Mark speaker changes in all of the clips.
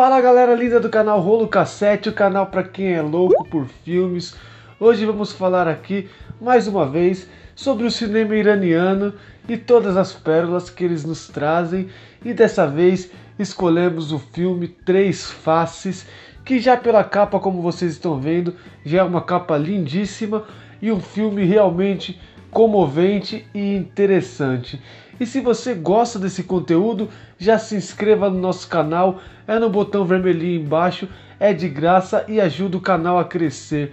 Speaker 1: Fala galera linda do canal Rolo Cassete, o canal para quem é louco por filmes. Hoje vamos falar aqui mais uma vez sobre o cinema iraniano e todas as pérolas que eles nos trazem. E dessa vez escolhemos o filme Três Faces, que já pela capa, como vocês estão vendo, já é uma capa lindíssima e um filme realmente comovente e interessante. E se você gosta desse conteúdo, já se inscreva no nosso canal, é no botão vermelhinho embaixo, é de graça e ajuda o canal a crescer.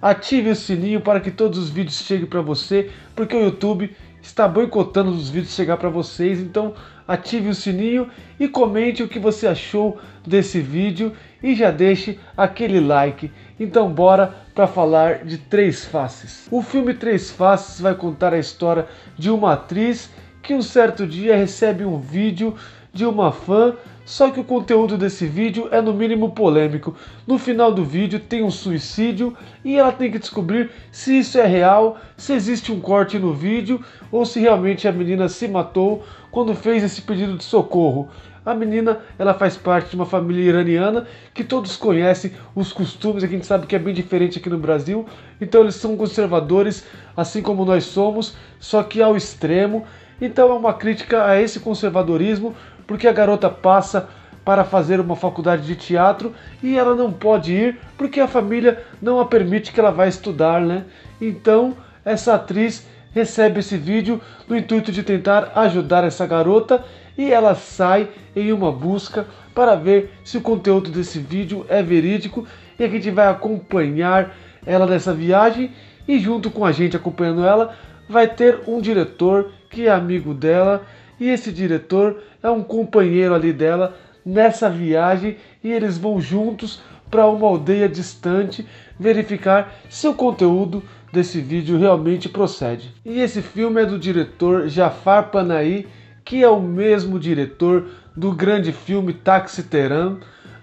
Speaker 1: Ative o sininho para que todos os vídeos cheguem para você, porque o YouTube está boicotando os vídeos chegar para vocês, então ative o sininho e comente o que você achou desse vídeo e já deixe aquele like. Então bora para falar de Três Faces. O filme Três Faces vai contar a história de uma atriz que um certo dia recebe um vídeo de uma fã, só que o conteúdo desse vídeo é no mínimo polêmico. No final do vídeo tem um suicídio e ela tem que descobrir se isso é real, se existe um corte no vídeo ou se realmente a menina se matou quando fez esse pedido de socorro. A menina, ela faz parte de uma família iraniana que todos conhecem os costumes, a gente sabe que é bem diferente aqui no Brasil. Então eles são conservadores, assim como nós somos, só que ao extremo. Então é uma crítica a esse conservadorismo, porque a garota passa para fazer uma faculdade de teatro e ela não pode ir porque a família não a permite que ela vá estudar, né? Então essa atriz recebe esse vídeo no intuito de tentar ajudar essa garota e ela sai em uma busca para ver se o conteúdo desse vídeo é verídico e a gente vai acompanhar ela nessa viagem e junto com a gente acompanhando ela vai ter um diretor que é amigo dela e esse diretor é um companheiro ali dela nessa viagem e eles vão juntos para uma aldeia distante verificar se o conteúdo desse vídeo realmente procede. E esse filme é do diretor Jafar Panahi, que é o mesmo diretor do grande filme Taxi Teheran.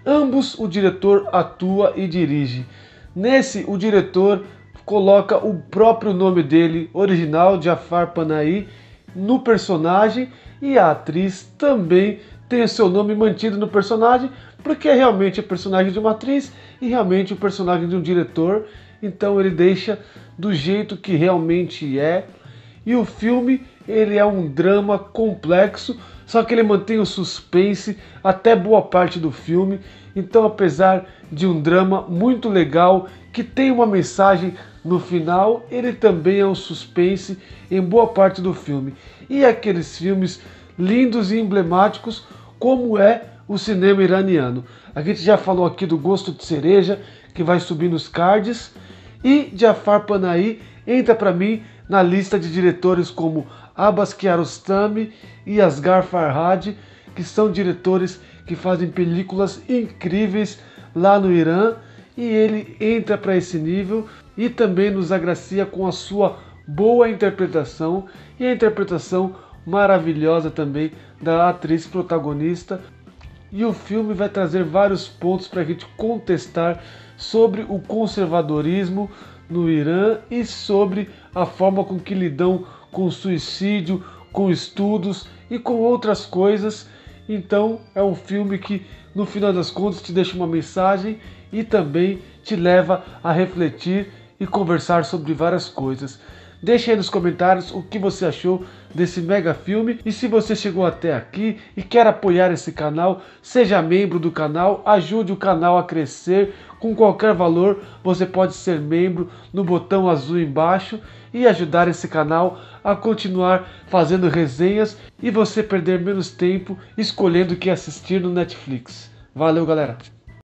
Speaker 1: Ambos o diretor atua e dirige. Nesse, o diretor coloca o próprio nome dele, original, Jafar Panahi, no personagem e a atriz também tem o seu nome mantido no personagem, porque é realmente o personagem de uma atriz e realmente o personagem de um diretor então ele deixa do jeito que realmente é. E o filme, ele é um drama complexo, só que ele mantém o suspense até boa parte do filme. Então, apesar de um drama muito legal que tem uma mensagem no final, ele também é um suspense em boa parte do filme. E aqueles filmes lindos e emblemáticos como é o cinema iraniano. A gente já falou aqui do Gosto de Cereja, que vai subir nos cards e Jafar Panahi entra para mim na lista de diretores como Abbas Kiarostami e Asghar Farhad, que são diretores que fazem películas incríveis lá no Irã, e ele entra para esse nível e também nos agracia com a sua boa interpretação e a interpretação maravilhosa também da atriz protagonista e o filme vai trazer vários pontos para a gente contestar sobre o conservadorismo no Irã e sobre a forma com que lidam com suicídio, com estudos e com outras coisas. Então é um filme que no final das contas te deixa uma mensagem e também te leva a refletir e conversar sobre várias coisas. Deixe aí nos comentários o que você achou desse mega filme e se você chegou até aqui e quer apoiar esse canal, seja membro do canal, ajude o canal a crescer. Com qualquer valor, você pode ser membro no botão azul embaixo e ajudar esse canal a continuar fazendo resenhas e você perder menos tempo escolhendo o que assistir no Netflix. Valeu, galera!